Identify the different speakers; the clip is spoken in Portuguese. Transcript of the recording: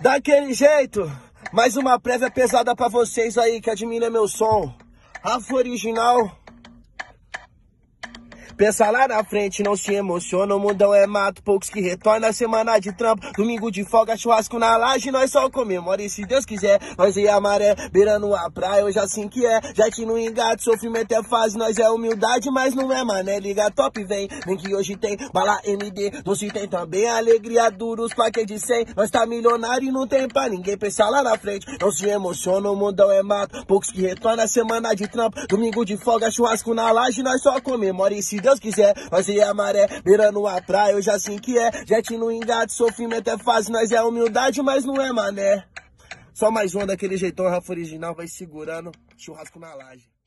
Speaker 1: Daquele jeito, mais uma prévia pesada para vocês aí que admira meu som. Rafa Original. Pensa lá na frente, não se emociona. O mundão é mato, poucos que retornam. Semana de trampo, domingo de folga, churrasco na laje. Nós só comemora e se Deus quiser, nós e a maré, beirando a praia. Hoje assim que é, já que no engate, sofrimento é fase. Nós é humildade, mas não é mané. Liga top, vem, vem que hoje tem bala MD. se tem também alegria duros os de 100. Nós tá milionário e não tem pra ninguém. Pensa lá na frente, não se emociona. O mundão é mato, poucos que retornam. Semana de trampo, domingo de folga, churrasco na laje. Nós só comemora e se Deus Deus quiser. Nós e a maré, beirando a praia, hoje assim que é. Jet no engate, sofrimento é fácil, nós é humildade, mas não é mané. Só mais uma daquele jeitão, Rafa Original, vai segurando churrasco na laje.